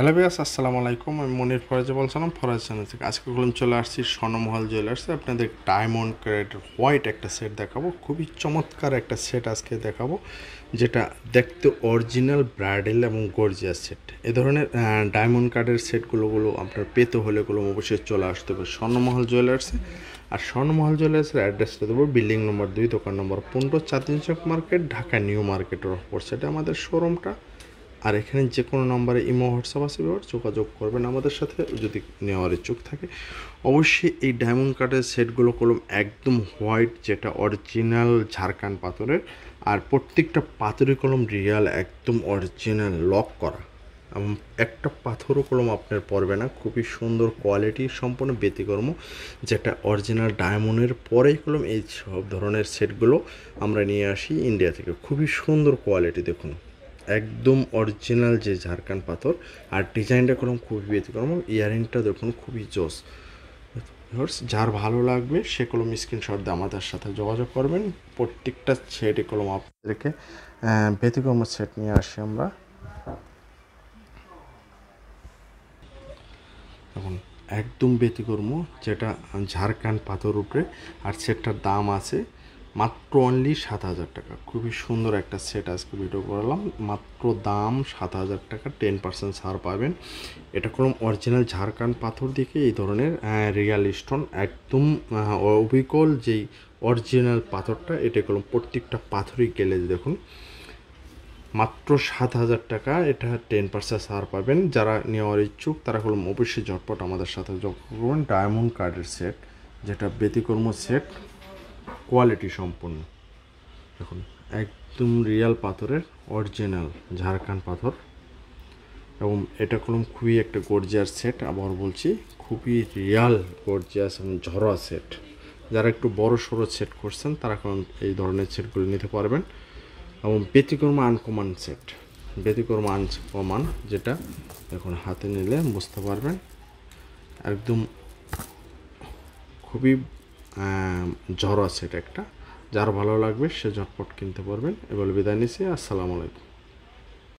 hello বিয়াস আসসালামু আলাইকুম আমি মনির ফরাজে বলছিলাম ফরাজ চ্যানেল থেকে আজকে বললাম চলে আসছি স্বর্ণমহল জুয়েলার্স আপনাদের ডায়মন্ড ক্রেড হোয়াইট একটা সেট দেখাবো খুবই চমৎকার একটা সেট আজকে দেখাবো যেটা দেখতে অরিজিনাল ব্রাইডেল এবং গর্জিয়াস সেট এ ধরনের ডায়মন্ড কার্ডের সেটগুলোগুলো আপনার পেতে হলে গুলো অবশ্যই চলে আসতে হবে স্বর্ণমহল জুয়েলার্সে আর স্বর্ণমহল জুয়েলার্সের অ্যাড্রেসটা দেবো বিল্ডিং নম্বর দুই দোকান নম্বর পনেরো চাতিন চক মার্কেট ঢাকা নিউ মার্কেটের ওপর সেটা আমাদের শোরুমটা আর এখানে যে কোনো নম্বরে ইমো হোয়াটসঅ্যাপ আছে ব্যবহার যোগাযোগ করবেন আমাদের সাথে যদি নেওয়ার ইচ্ছুক থাকে অবশ্যই এই ডায়মন্ড কাটের সেটগুলো কলম একদম হোয়াইট যেটা অরিজিনাল ঝাড়খান্ড পাথরের আর প্রত্যেকটা পাথরের কলম রিয়াল একদম অরিজিনাল লক করা এবং একটা পাথরও কলম আপনার পড়বে না খুবই সুন্দর কোয়ালিটি সম্পূর্ণ ব্যতিকর্ম যেটা অরিজিনাল ডায়মন্ডের পরেই কলম এই সব ধরনের সেটগুলো আমরা নিয়ে আসি ইন্ডিয়া থেকে খুবই সুন্দর কোয়ালিটি দেখুন একদম অরিজিনাল যে ঝাড়খান্ড পাথর আর ডিজাইনটা করলাম খুবই ব্যতিক্রম ইয়ারিংটা দেখুন খুবই জোস যার ভালো লাগবে সে কলম স্ক্রিনশট দিয়ে আমাদের সাথে যোগাযোগ করবেন প্রত্যেকটা সেট কলম আপনাদেরকে ব্যতিক্রম সেট নিয়ে আসি আমরা এখন একদম ব্যতিক্রম যেটা ঝাড়খান্ড পাথর উপরে আর সেটার দাম আছে মাত্র অনলি সাত হাজার টাকা খুবই সুন্দর একটা সেট আজকে ভিডিও করলাম মাত্র দাম সাত হাজার টাকা টেন পার্সেন্ট ছাড় পাবেন এটা কোনো অরিজিনাল ঝাড়খণ্ড পাথর দিকে এই ধরনের রিয়াল স্টোন একদম অবিকল যেই অরিজিনাল পাথরটা এটা কোনো প্রত্যেকটা পাথরই গেলে দেখুন মাত্র সাত হাজার টাকা এটা টেন পার্সেন্ট ছাড় পাবেন যারা নেওয়ার ইচ্ছুক তারা হলো অবশ্যই ঝটপট আমাদের সাথে যোগ করবেন ডায়মন্ড কার্ডের সেট যেটা ব্যতিকর্ম সেট কোয়ালিটি সম্পূর্ণ দেখুন একদম রিয়াল পাথরের অরিজিনাল ঝাড়খান্ড পাথর এবং এটা কোনো খুবই একটা গর্জিয়ার সেট আবার বলছি খুবই রিয়াল গর্জিয়াস এবং ঝরা সেট যারা একটু বড় সড়ো সেট করছেন তারা কোন এই ধরনের সেটগুলি নিতে পারবেন এবং ব্যতিক্রম আনকমান সেট ব্যতিক্রম আনকমান যেটা এখন হাতে নিলে বুঝতে পারবেন একদম খুবই ঝড় আছে এটা একটা যার ভালো লাগবে সে ঝটপট কিনতে পারবেন এবার বিদায় নিচ্ছি আসসালামু আলাইকুম